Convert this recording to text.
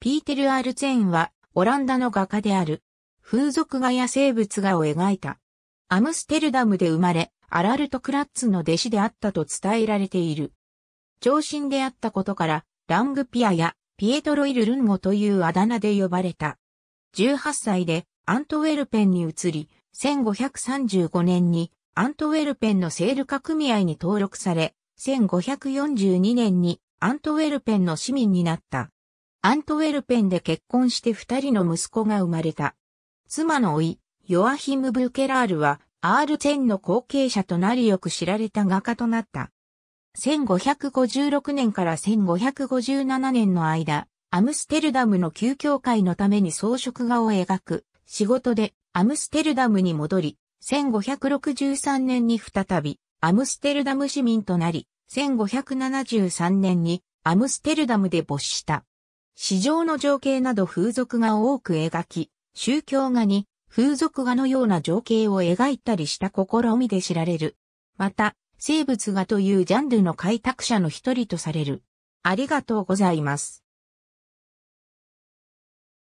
ピーテル・アルツェンは、オランダの画家である。風俗画や生物画を描いた。アムステルダムで生まれ、アラルト・クラッツの弟子であったと伝えられている。長身であったことから、ラングピアやピエトロ・イル・ルンゴというあだ名で呼ばれた。18歳でアントウェルペンに移り、1535年にアントウェルペンのセール化組合に登録され、1542年にアントウェルペンの市民になった。アントウェルペンで結婚して二人の息子が生まれた。妻の甥、ヨアヒム・ブケラールは、アール・チェンの後継者となりよく知られた画家となった。1556年から1557年の間、アムステルダムの旧教会のために装飾画を描く仕事でアムステルダムに戻り、1563年に再びアムステルダム市民となり、1573年にアムステルダムで没した。市場の情景など風俗画を多く描き、宗教画に風俗画のような情景を描いたりした試みで知られる。また、生物画というジャンルの開拓者の一人とされる。ありがとうございます。